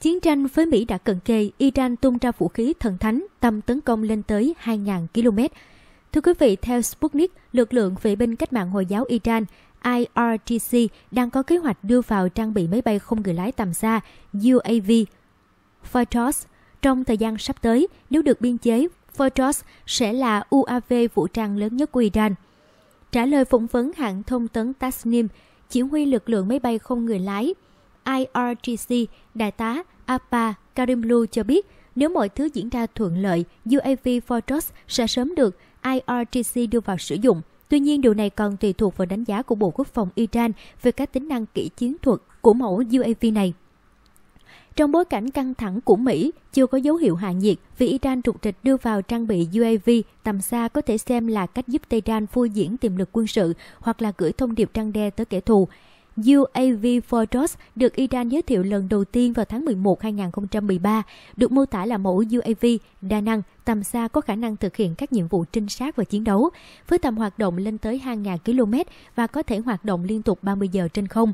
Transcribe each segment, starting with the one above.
Chiến tranh với Mỹ đã cận kề, Iran tung ra vũ khí thần thánh, tầm tấn công lên tới 2.000 km. Thưa quý vị, theo Sputnik, lực lượng vệ binh cách mạng Hồi giáo Iran IRGC đang có kế hoạch đưa vào trang bị máy bay không người lái tầm xa UAV Fortos trong thời gian sắp tới nếu được biên chế Fortos sẽ là UAV vũ trang lớn nhất của Iran. Trả lời phỏng vấn hãng thông tấn Tasnim, chỉ huy lực lượng máy bay không người lái IRGC, đại tá APA Karimlu cho biết, nếu mọi thứ diễn ra thuận lợi, UAV Fortress sẽ sớm được IRGC đưa vào sử dụng. Tuy nhiên, điều này còn tùy thuộc vào đánh giá của Bộ Quốc phòng Iran về các tính năng kỹ chiến thuật của mẫu UAV này. Trong bối cảnh căng thẳng của Mỹ, chưa có dấu hiệu hạ nhiệt vì Iran trục trịch đưa vào trang bị UAV tầm xa có thể xem là cách giúp Tehran phô diễn tiềm lực quân sự hoặc là gửi thông điệp trăng đe tới kẻ thù. UAV Fortress được Iran giới thiệu lần đầu tiên vào tháng 11 2013, được mô tả là mẫu UAV đa năng tầm xa có khả năng thực hiện các nhiệm vụ trinh sát và chiến đấu, với tầm hoạt động lên tới hàng ngàn km và có thể hoạt động liên tục 30 giờ trên không.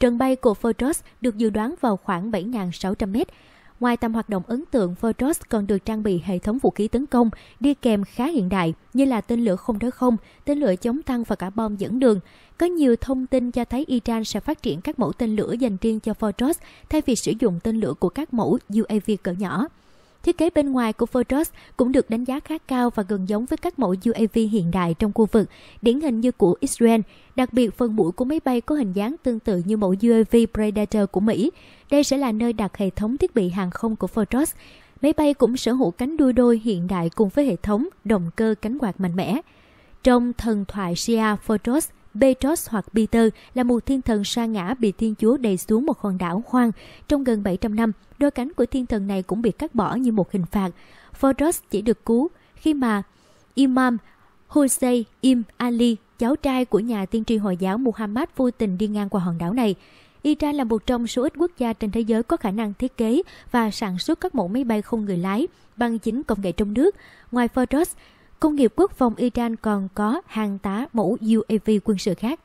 Trận bay của Fortress được dự đoán vào khoảng 7.600 mét. Ngoài tầm hoạt động ấn tượng, Fortress còn được trang bị hệ thống vũ khí tấn công đi kèm khá hiện đại như là tên lửa không đối không, tên lửa chống tăng và cả bom dẫn đường. Có nhiều thông tin cho thấy Iran sẽ phát triển các mẫu tên lửa dành riêng cho Fortress thay vì sử dụng tên lửa của các mẫu UAV cỡ nhỏ. Thiết kế bên ngoài của Photos cũng được đánh giá khá cao và gần giống với các mẫu UAV hiện đại trong khu vực, điển hình như của Israel. Đặc biệt, phần mũi của máy bay có hình dáng tương tự như mẫu UAV Predator của Mỹ. Đây sẽ là nơi đặt hệ thống thiết bị hàng không của Photos. Máy bay cũng sở hữu cánh đuôi đôi hiện đại cùng với hệ thống động cơ cánh quạt mạnh mẽ. Trong thần thoại Shia Photos Petros hoặc Peter là một thiên thần sa ngã bị Thiên Chúa đè xuống một hòn đảo hoang. Trong gần 700 năm, đôi cánh của thiên thần này cũng bị cắt bỏ như một hình phạt. Phoros chỉ được cứu khi mà Imam Hussein Im Ali, cháu trai của nhà tiên tri Hồi giáo Muhammad vô tình đi ngang qua hòn đảo này. Iran là một trong số ít quốc gia trên thế giới có khả năng thiết kế và sản xuất các mẫu máy bay không người lái bằng chính công nghệ trong nước. Ngoài Photos, Công nghiệp quốc phòng Iran còn có hàng tá mẫu UAV quân sự khác